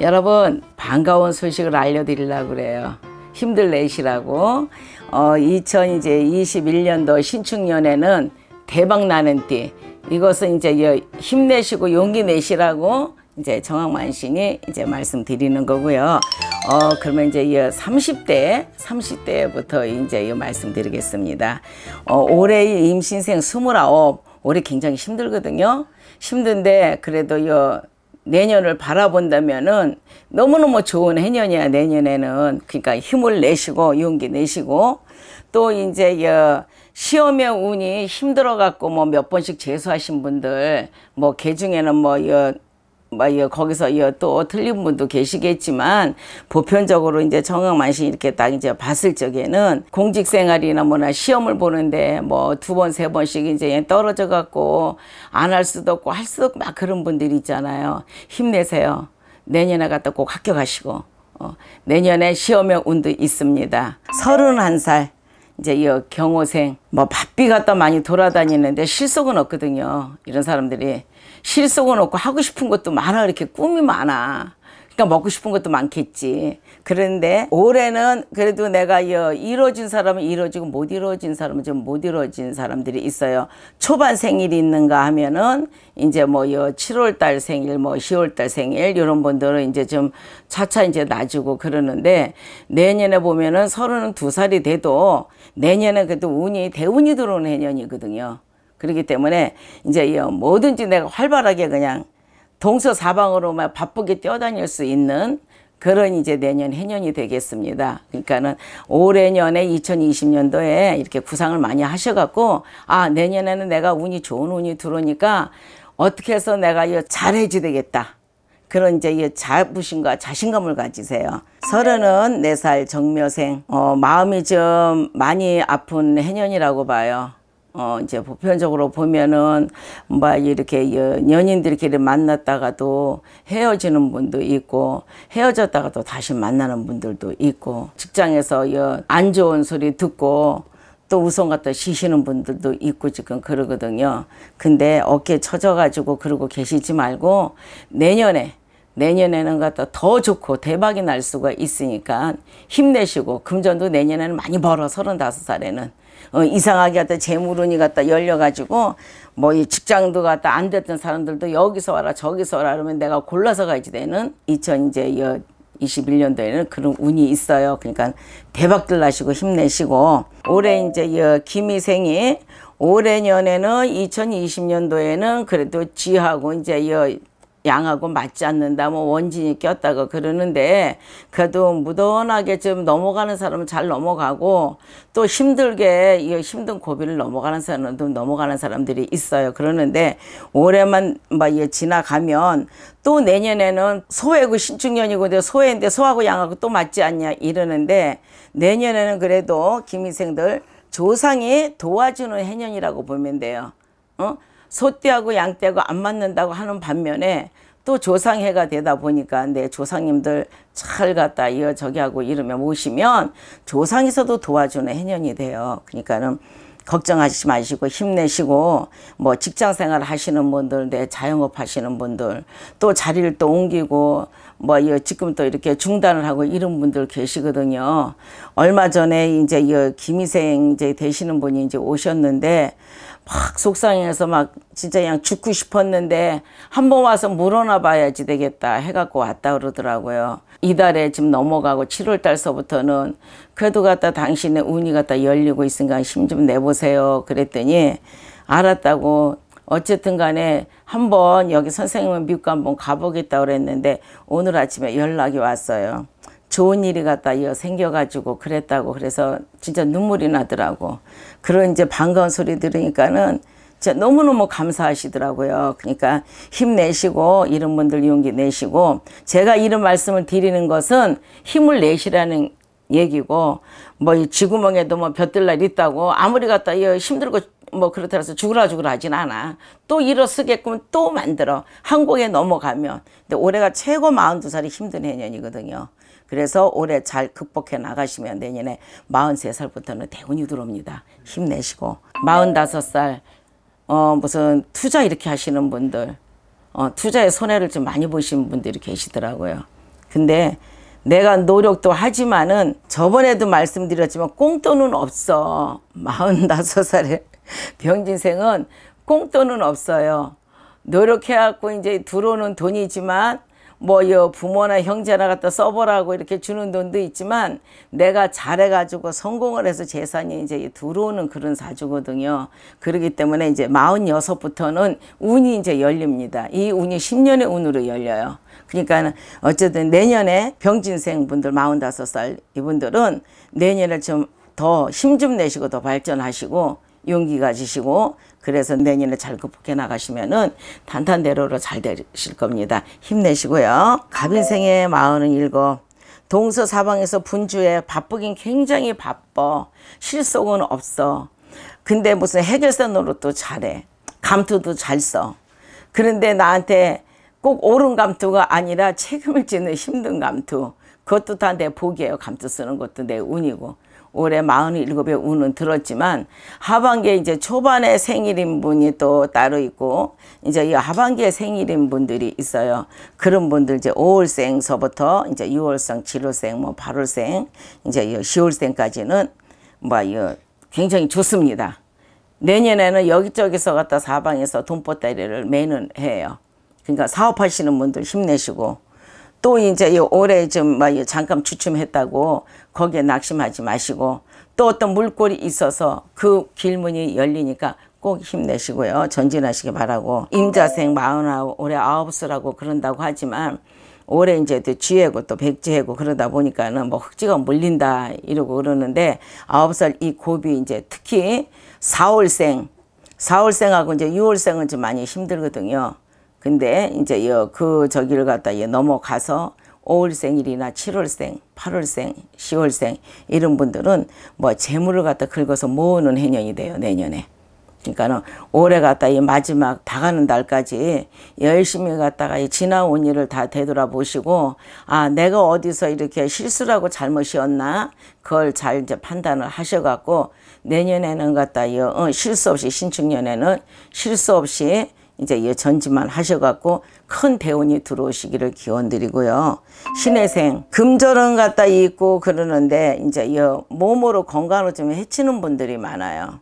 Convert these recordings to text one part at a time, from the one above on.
여러분 반가운 소식을 알려드리려고 그래요. 힘들 내시라고 어, 2021년도 신축년에는 대박 나는 띠 이것은 이제 힘내시고 용기 내시라고 이제 정학만신이 이제 말씀드리는 거고요. 어 그러면 이제 이 30대 30대부터 이제 이 말씀드리겠습니다. 어 올해 임신생 29 올해 굉장히 힘들거든요. 힘든데 그래도 요 내년을 바라본다면은 너무너무 좋은 해년이야 내년에는 그러니까 힘을 내시고 용기 내시고 또 이제 여 시험에 운이 힘들어 갖고 뭐 몇 번씩 재수하신 분들 뭐 개중에는 뭐여 뭐이 거기서 이또 틀린 분도 계시겠지만 보편적으로 이제 정형만시 이렇게 딱 이제 봤을 적에는 공직 생활이나 뭐나 시험을 보는데 뭐 두 번 세 번씩 이제 떨어져 갖고 안 할 수도 없고 할 수도 없고 막 그런 분들이 있잖아요. 힘내세요. 내년에 갔다꼭 합격하시고 어, 내년에 시험에 운도 있습니다. 서른한 살 이제 이 경호생 뭐 바삐 갔다 많이 돌아다니는데 실속은 없거든요. 이런 사람들이 실속은 없고 하고 싶은 것도 많아 이렇게 꿈이 많아 그러니까 먹고 싶은 것도 많겠지 그런데 올해는 그래도 내가 이루어진 사람은 이루어지고 못 이루어진 사람은 좀 못 이루어진 사람들이 있어요 초반 생일이 있는가 하면은 이제 뭐 7월 달 생일 뭐 10월 달 생일 이런 분들은 이제 좀 차차 이제 낮추고 그러는데 내년에 보면은 서른두 살이 돼도 내년에 그래도 운이 대운이 들어오는 해년이거든요 그렇기 때문에 이제 뭐든지 내가 활발하게 그냥 동서사방으로 막 바쁘게 뛰어다닐 수 있는 그런 이제 내년 해년이 되겠습니다. 그러니까는 올해년에 2020년도에 이렇게 구상을 많이 하셔갖고 아 내년에는 내가 운이 좋은 운이 들어오니까 어떻게 해서 내가 이 잘해지 되겠다. 그런 이제 이 자부심과 자신감을 가지세요. 서른은 네살 정묘생 어, 마음이 좀 많이 아픈 해년이라고 봐요. 어 이제 보편적으로 보면은 뭐 이렇게 연인들끼리 만났다가도 헤어지는 분도 있고 헤어졌다가도 다시 만나는 분들도 있고 직장에서 안 좋은 소리 듣고 또 우선 갖다 쉬시는 분들도 있고 지금 그러거든요. 근데 어깨 쳐져가지고 그러고 계시지 말고 내년에 내년에는 갖다 더 좋고 대박이 날 수가 있으니까 힘내시고 금전도 내년에는 많이 벌어 서른다섯 살에는 어, 이상하게 갖다 재물운이 갖다 열려가지고 뭐 이 직장도 갖다 안 됐던 사람들도 여기서 와라 저기서 와라 그러면 내가 골라서 가야지 되는 2000 이제 21년도에는 그런 운이 있어요. 그러니까 대박들 나시고 힘내시고 올해 이제 김희생이 올해 년에는 2020년도에는 그래도 지하고 이제 양하고 맞지 않는다 뭐 원진이 꼈다고 그러는데 그래도 무던하게 좀 넘어가는 사람은 잘 넘어가고 또 힘들게 이 힘든 고비를 넘어가는 사람도 넘어가는 사람들이 있어요 그러는데 올해만 막 뭐 이게 지나가면 또 내년에는 소해고 신축년이고 소해인데 소하고 양하고 또 맞지 않냐 이러는데 내년에는 그래도 김인생들 조상이 도와주는 해년이라고 보면 돼요 어? 소띠하고 양띠하고 안 맞는다고 하는 반면에 또 조상해가 되다 보니까 내 조상님들 잘 갔다 이어 저기 하고 이러면 오시면 조상에서도 도와주는 해년이 돼요. 그러니까는 걱정하지 마시고 힘내시고 뭐 직장생활 하시는 분들 내 자영업 하시는 분들 또 자리를 또 옮기고 뭐이 지금 또 이렇게 중단을 하고 이런 분들 계시거든요. 얼마 전에 이제 이 김희생 이제 되시는 분이 이제 오셨는데 막 속상해서 막 진짜 그냥 죽고 싶었는데 한번 와서 물어나 봐야지 되겠다 해갖고 왔다 그러더라고요. 이달에 지금 넘어가고 7월 달서부터는 그래도 갖다 당신의 운이 갖다 열리고 있으니까 힘 좀 내보세요. 그랬더니 알았다고 어쨌든 간에 한번 여기 선생님은 미국 한번 가보겠다 그랬는데 오늘 아침에 연락이 왔어요. 좋은 일이 갖다 이어 생겨가지고 그랬다고 그래서 진짜 눈물이 나더라고. 그런 이제 반가운 소리 들으니까는 진짜 너무너무 감사하시더라고요. 그러니까 힘내시고 이런 분들 용기 내시고 제가 이런 말씀을 드리는 것은 힘을 내시라는 얘기고 뭐 이 지구멍에도 뭐 볕들 날 있다고 아무리 갖다 이어 힘들고 뭐 그렇다고 해서 죽으라 죽으라 하진 않아. 또 일어서게끔 또 만들어. 한국에 넘어가면. 근데 올해가 최고 42살이 힘든 해년이거든요. 그래서 올해 잘 극복해 나가시면 내년에 43살부터는 대운이 들어옵니다. 힘내시고. 45살, 어, 무슨 투자 이렇게 하시는 분들, 어, 투자에 손해를 좀 많이 보신 분들이 계시더라고요. 근데 내가 노력도 하지만은 저번에도 말씀드렸지만 꽁돈은 없어. 45살에. 병진생은 꽁돈은 없어요. 노력해갖고 이제 들어오는 돈이지만 뭐요 부모나 형제나 갖다 써보라고 이렇게 주는 돈도 있지만 내가 잘해가지고 성공을 해서 재산이 이제 들어오는 그런 사주거든요. 그러기 때문에 이제 46부터는 운이 이제 열립니다. 이 운이 10년의 운으로 열려요. 그러니까 어쨌든 내년에 병진생 분들 45살 이분들은 내년에 좀더 힘좀 좀 내시고 더 발전하시고 용기 가지시고 그래서 내년에 잘 극복해 나가시면은 단탄대로로 잘 되실 겁니다. 힘내시고요. 갑인생의 마흔은 일곱. 동서 사방에서 분주해 바쁘긴 굉장히 바빠. 실속은 없어. 근데 무슨 해결사 노릇도 잘해. 감투도 잘 써. 그런데 나한테 꼭 옳은 감투가 아니라 책임을 지는 힘든 감투. 그것도 다 내 복이에요. 감투 쓰는 것도 내 운이고. 올해 4 7에 운은 들었지만 하반기에 이제 초반에 생일인 분이 또 따로 있고 이제 이 하반기에 생일인 분들이 있어요. 그런 분들 이제 5월생서부터 이제 6월생, 7월생, 뭐 8월생, 이제 10월생까지는 뭐 굉장히 좋습니다. 내년에는 여기저기서 갖다 사방에서 돈보따리를 매는 해요. 그러니까 사업하시는 분들 힘내시고 또 이제 이 올해 좀뭐 잠깐 주춤했다고 거기에 낙심하지 마시고 또 어떤 물꼬리 있어서 그 길문이 열리니까 꼭 힘내시고요. 전진하시기 바라고. 임자생 마흔아홉 올해 아홉수라고 그런다고 하지만 올해 이제 또 쥐해고 또 백지해고 그러다 보니까는 뭐 흑지가 물린다 이러고 그러는데 아홉 살이 고비 이제 특히 사월생 사월생하고 이제 유월생은 좀 많이 힘들거든요. 근데 이제 그 저기를 갖다 넘어가서 5월생일이나 7월생, 8월생, 10월생 이런 분들은 뭐 재물을 갖다 긁어서 모으는 해년이 돼요 내년에. 그러니까는 올해 갖다 이 마지막 다가는 날까지 열심히 갖다가 이 지나온 일을 다 되돌아보시고 아 내가 어디서 이렇게 실수라고 잘못이었나 그걸 잘 이제 판단을 하셔갖고 내년에는 갖다 이 어, 실수 없이 신축년에는 실수 없이 이제 예천지만 하셔갖고 큰 대운이 들어오시기를 기원드리고요. 신혜생 금전은 갖다 있고 그러는데 이제 이 몸으로 건강을 좀 해치는 분들이 많아요.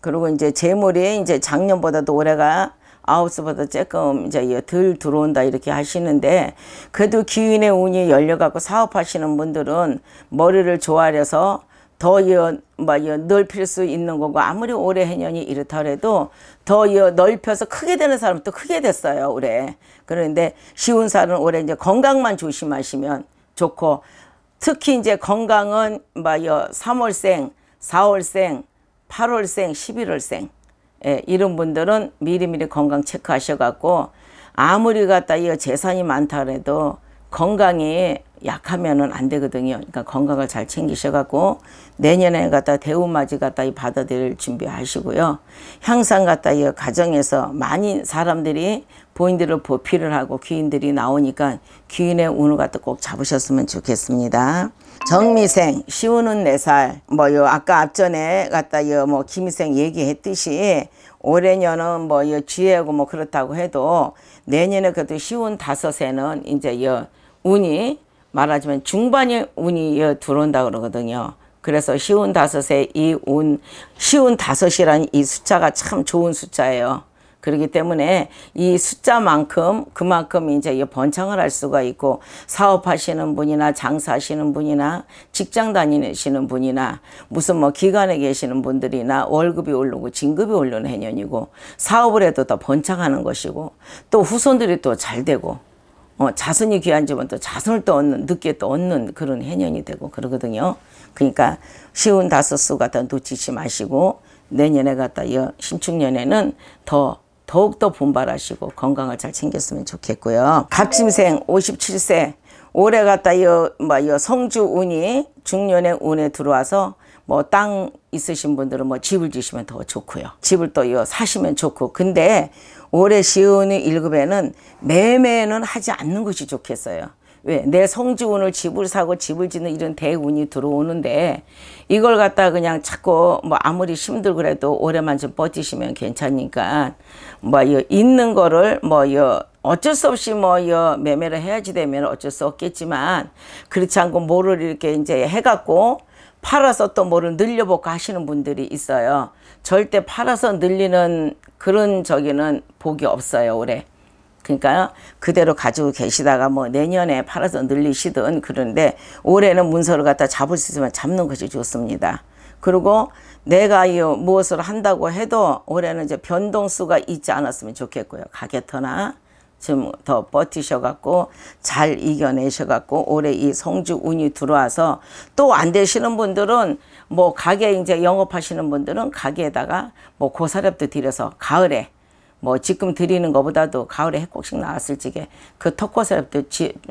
그리고 이제 재물이 이제 작년보다도 올해가 아홉스보다 조금 이제 덜 들어온다 이렇게 하시는데 그래도 기운의 운이 열려갖고 사업하시는 분들은 머리를 조아려서 더 이어, 뭐, 이어 넓힐 수 있는 거고 아무리 오래 해년이 이렇더라도 더 이어 넓혀서 크게 되는 사람은 또 크게 됐어요 올해 그런데 쉬운 살은 올해 이제 건강만 조심하시면 좋고 특히 이제 건강은 뭐 이어 3월생 4월생 8월생 11월생 예, 이런 분들은 미리미리 건강 체크하셔갖고 아무리 갖다 이어 재산이 많다 그래도 건강이 약하면은 안 되거든요. 그러니까 건강을 잘 챙기셔갖고 내년에 갖다 대우맞이 갖다 이 받아들일 준비하시고요. 향상 갖다 이 가정에서 많이 사람들이 보인들을 보필을 하고 귀인들이 나오니까 귀인의 운을 갖다 꼭 잡으셨으면 좋겠습니다. 정미생 시우는 네살 뭐요 아까 앞전에 갖다 요뭐 김희생 얘기했듯이 올해년은 뭐요 쥐해고 뭐 그렇다고 해도 내년에 그래도 시운 다섯에는 이제 요 운이 말하자면 중반의 운이 들어온다 그러거든요. 그래서 쉬운 다섯에 이 운, 쉬운 다섯이라는 이 숫자가 참 좋은 숫자예요. 그렇기 때문에 이 숫자만큼 그만큼 이제 번창을 할 수가 있고 사업하시는 분이나 장사하시는 분이나 직장 다니시는 분이나 무슨 뭐 기관에 계시는 분들이나 월급이 오르고 진급이 오르는 해년이고 사업을 해도 더 번창하는 것이고 또 후손들이 또 잘 되고 어, 자손이 귀한 집은 또 자손을 또 얻는 늦게 또 얻는 그런 해년이 되고 그러거든요. 그러니까 쉬운 다섯 수 갖다 놓치지 마시고 내년에 갖다 신축년에는 더 더욱더 분발하시고 건강을 잘 챙겼으면 좋겠고요. 갑심생 57세 올해 갖다 여, 뭐, 여 성주 운이 중년의 운에 들어와서 뭐땅 있으신 분들은 뭐 집을 지시면 더 좋고요. 집을 또 이어 사시면 좋고. 근데 올해 시운이 일급에는 매매는 하지 않는 것이 좋겠어요. 왜? 내 성지운을 집을 사고 집을 짓는 이런 대운이 들어오는데 이걸 갖다 그냥 자꾸 뭐 아무리 힘들 그래도 오래만 좀 버티시면 괜찮으니까 뭐 있는 거를 뭐 어쩔 수 없이 뭐 매매를 해야지 되면 어쩔 수 없겠지만 그렇지 않고 뭐를 이렇게 이제 해갖고 팔아서 또 뭐를 늘려볼까 하시는 분들이 있어요. 절대 팔아서 늘리는 그런 저기는 복이 없어요, 올해. 그러니까 그대로 가지고 계시다가 뭐 내년에 팔아서 늘리시든 그런데 올해는 문서를 갖다 잡을 수 있으면 잡는 것이 좋습니다. 그리고 내가 이 무엇을 한다고 해도 올해는 이제 변동수가 있지 않았으면 좋겠고요. 가게터나 지금 더 버티셔갖고 잘 이겨내셔갖고 올해 이 성주 운이 들어와서 또 안 되시는 분들은 뭐 가게 이제 영업하시는 분들은 가게에다가 뭐 고사렵도 들여서 가을에 뭐 지금 드리는 것보다도 가을에 해곡식 나왔을 적에 그 턱고사렵도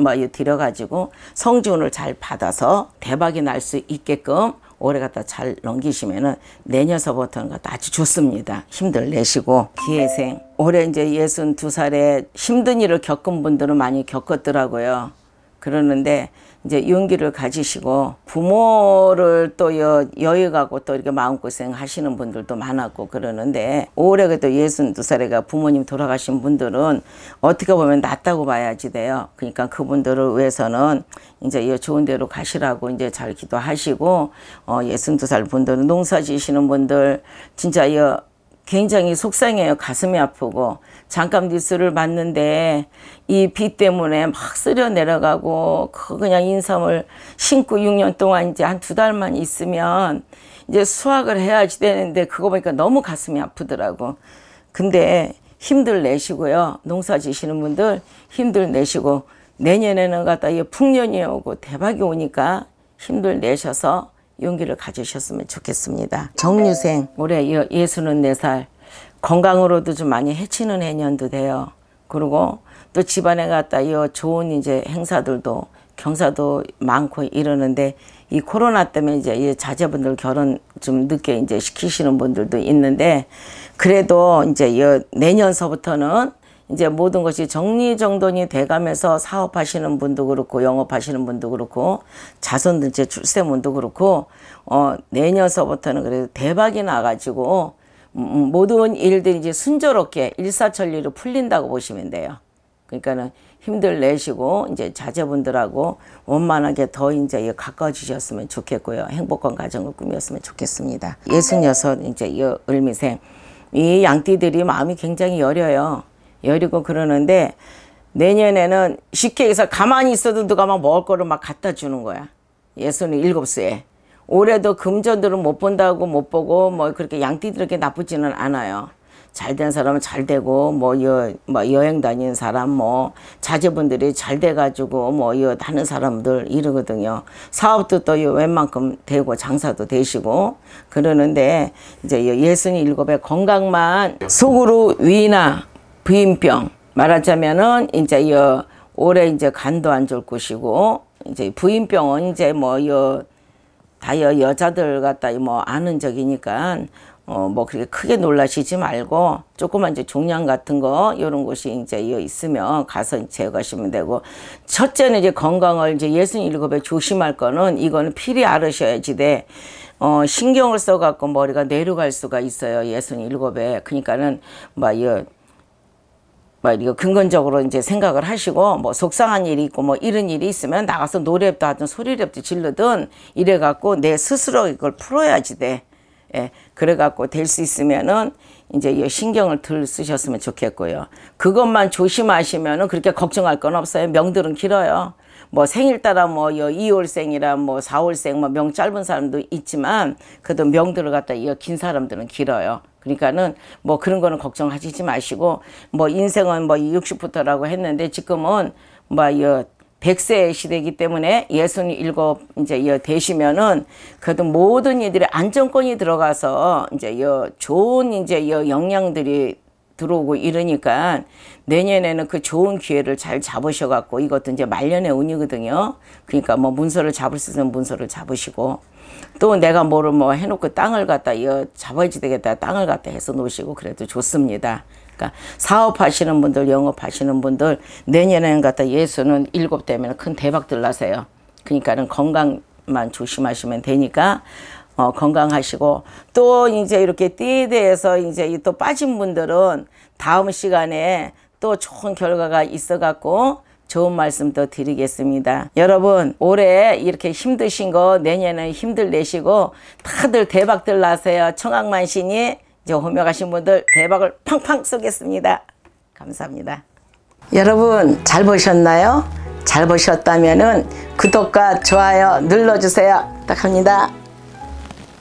뭐 들여가지고 성주운을 잘 받아서 대박이 날 수 있게끔 올해 갖다 잘 넘기시면은 내년서부터는 갖다 아주 좋습니다. 힘들 내시고 기회생. 올해 이제 예순 두 살에 힘든 일을 겪은 분들은 많이 겪었더라고요. 그러는데 이제 용기를 가지시고 부모를 또 여, 여유가고또 이렇게 마음고생 하시는 분들도 많았고 그러는데 올해 그래도 예순두 살에가 부모님 돌아가신 분들은 어떻게 보면 낫다고 봐야지 돼요. 그러니까 그분들을 위해서는 이제 이 좋은 데로 가시라고 이제 잘 기도하시고 어, 예순두 살 분들은 농사 지시는 분들 진짜 여 굉장히 속상해요. 가슴이 아프고 잠깐 뉴스를 봤는데 이 비 때문에 막쓰려 내려가고 그 그냥 그 인삼을 심고 6년 동안 이제 한 두 달만 있으면 이제 수확을 해야지 되는데 그거 보니까 너무 가슴이 아프더라고. 근데 힘들 내시고요. 농사 지시는 분들 힘들 내시고 내년에는 갖다 이 풍년이 오고 대박이 오니까 힘들 내셔서 용기를 가지셨으면 좋겠습니다. 정유생 올해 64살 건강으로도 좀 많이 해치는 해년도 돼요. 그리고 또 집안에 갔다 이 좋은 이제 행사들도 경사도 많고 이러는데 이 코로나 때문에 이제 자제분들 결혼 좀 늦게 이제 시키시는 분들도 있는데 그래도 이제 내년서부터는 이제 모든 것이 정리정돈이 돼가면서 사업하시는 분도 그렇고 영업하시는 분도 그렇고 자손들제 출세문도 그렇고 어 내년서부터는 그래도 대박이 나가지고 음, 음, 모든 일들이 이제 순조롭게 일사천리로 풀린다고 보시면 돼요. 그러니까는 힘들 내시고 이제 자제분들하고 원만하게 더 이제 가까워지셨으면 좋겠고요. 행복한 가정을 꾸몄으면 좋겠습니다. 예순여섯 이제 이 을미생 이 양띠들이 마음이 굉장히 여려요. 여리고 그러는데 내년에는 쉽게 해서 가만히 있어도 누가 막 먹을 거를 막 갖다 주는 거야. 예순이 일곱 수 올해도 금전들은 못 본다고 못 보고 뭐 그렇게 양띠들에게 나쁘지는 않아요. 잘 된 사람은 잘 되고 뭐, 여, 뭐 여행 다니는 사람 뭐 자제분들이 잘 돼가지고 뭐 여, 다는 사람들 이러거든요. 사업도 또 여, 웬만큼 되고 장사도 되시고 그러는데 이제 예순이 일곱에 건강만 속으로 위나 부인병 말하자면은 이제 이 어, 올해 이제 간도 안 좋을 것이고 이제 부인병은 이제 뭐여 어, 다여 여자들 같다 뭐 아는 적이니까 어뭐 그렇게 크게 놀라시지 말고 조그만 이제 종양 같은 거요런 곳이 이제 있으면 가서 제거하시면 되고 첫째는 이제 건강을 이제 예순 일곱에 조심할 거는 이거는 필히 알으셔야지 돼. 어, 신경을 써갖고 머리가 내려갈 수가 있어요. 예순 일곱에. 그러니까는, 막, 뭐 이 어, 뭐 이거 근본적으로 이제 생각을 하시고 뭐 속상한 일이 있고 뭐 이런 일이 있으면 나가서 노래도 하든 소리랩도 질르든 이래 갖고 내 스스로 이걸 풀어야지 돼. 예. 그래 갖고 될 수 있으면은 이제 이 신경을 덜 쓰셨으면 좋겠고요. 그것만 조심하시면은 그렇게 걱정할 건 없어요. 명들은 길어요. 뭐 생일 따라 뭐 2월생이라 뭐 4월생 뭐 명 짧은 사람도 있지만 그래도 명들을 갖다 이긴 사람들은 길어요. 그러니까는 뭐 그런 거는 걱정하시지 마시고 뭐 인생은 뭐 60부터라고 했는데 지금은 뭐이 100세 시대이기 때문에 67 이제 이 되시면은 그래도 모든 이들의 안정권이 들어가서 이제 이 좋은 이제 이 영향들이 들어오고 이러니까 내년에는 그 좋은 기회를 잘 잡으셔갖고 이것도 이제 말년의 운이거든요. 그러니까 뭐 문서를 잡을 수 있으면 문서를 잡으시고 또 내가 뭐를 뭐 해놓고 땅을 갖다 이어 잡아야지 되겠다 땅을 갖다 해서 놓으시고 그래도 좋습니다. 그러니까 사업하시는 분들 영업하시는 분들 내년에는 갖다 예수는 일곱 되면 큰 대박들 나세요. 그러니까는 건강만 조심하시면 되니까 어, 건강하시고 또 이제 이렇게 띠에 대해서 이제 또 빠진 분들은 다음 시간에 또 좋은 결과가 있어 갖고 좋은 말씀 더 드리겠습니다. 여러분 올해 이렇게 힘드신 거 내년에 힘들 내시고 다들 대박들 나세요. 청학만신이 이제 호명 가신 분들 대박을 팡팡 쏘겠습니다. 감사합니다. 여러분 잘 보셨나요? 잘 보셨다면 구독과 좋아요 눌러주세요. 부탁합니다.